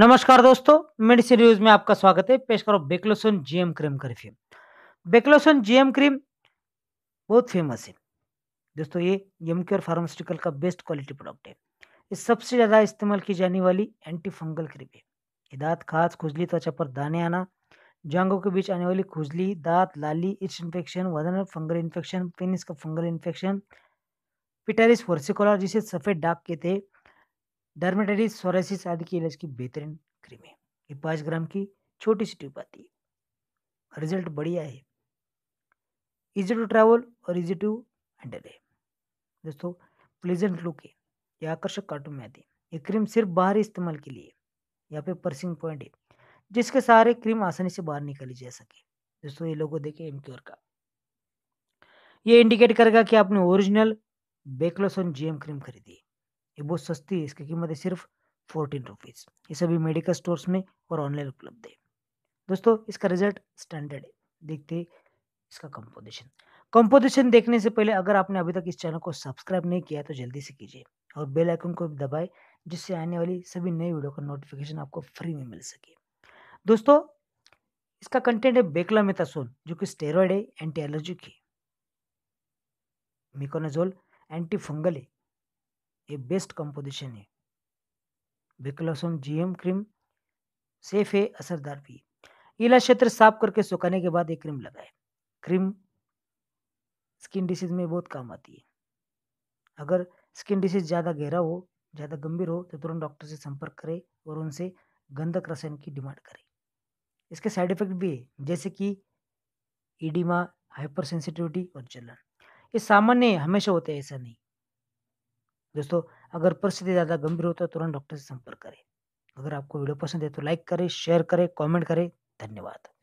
नमस्कार दोस्तों medicine news में आपका स्वागत है पेश करो बेक्लोसन जीएम क्रीम का रिव्यू बेक्लोसन जीएम क्रीम बहुत फेमस है दोस्तों ये यम क्योर फार्मास्यूटिकल का बेस्ट क्वालिटी प्रोडक्ट है ये सबसे ज़्यादा इस्तेमाल की जाने वाली एंटी फंगल क्रीम है ये दाँत खास खुजली त्वचा पर दाने आना जांगों के बीच आने वाली खुजली दांत लाली इच इन्फेक्शन वजन फंगल इन्फेक्शन पेनिस का फंगल इन्फेक्शन पिटारिस वर्सिकोला जिसे सफ़ेद डाक कहते हैं डर्मेटाइटिस सोरेसिस आदि के इलाज की बेहतरीन क्रीम है ये पाँच ग्राम की छोटी सी ट्यूब आती है रिजल्ट बढ़िया है इजी टू ट्रैवल और इजी टू हैंडल है दोस्तों प्लेजेंट लुक है ये आकर्षक कार्टून में आती है ये क्रीम सिर्फ बाहरी इस्तेमाल के लिए यहाँ पे पर्सिंग पॉइंट है जिसके सहारे क्रीम आसानी से बाहर निकाली जा सके दोस्तों ये लोगों देखे एम क्योर का ये इंडिकेट करेगा कि आपने ओरिजिनल बेक्लोसन जीएम क्रीम खरीदी ये बहुत सस्ती है इसकी कीमत है सिर्फ फोर्टीन रुपीज़ ये सभी मेडिकल स्टोर्स में और ऑनलाइन उपलब्ध है दोस्तों इसका रिजल्ट स्टैंडर्ड है देखते इसका कंपोजिशन कंपोजिशन देखने से पहले अगर आपने अभी तक इस चैनल को सब्सक्राइब नहीं किया तो जल्दी से कीजिए और बेल आइकन को भी दबाएं जिससे आने वाली सभी नई वीडियो का नोटिफिकेशन आपको फ्री में मिल सके दोस्तों इसका कंटेंट है बेकलामेथासोन जो कि स्टेरॉयड है एंटी एलर्जिक है मिकोनाजोल एंटी फंगल है ये बेस्ट कंपोजिशन है बेकलासोम जीएम क्रीम सेफ है असरदार भी गीला क्षेत्र साफ करके सुखाने के बाद ये क्रीम लगाए क्रीम स्किन डिसीज में बहुत काम आती है अगर स्किन डिसीज ज़्यादा गहरा हो ज़्यादा गंभीर हो तो तुरंत डॉक्टर से संपर्क करें और उनसे गंधक रसायन की डिमांड करें इसके साइड इफेक्ट भी है जैसे कि ईडीमा हाइपर सेंसिटिविटी और जलन ये सामान्य हमेशा होता है ऐसा नहीं दोस्तों अगर परिस्थिति ज़्यादा गंभीर हो तो तुरंत डॉक्टर से संपर्क करें अगर आपको वीडियो पसंद है तो लाइक करें शेयर करें कमेंट करें धन्यवाद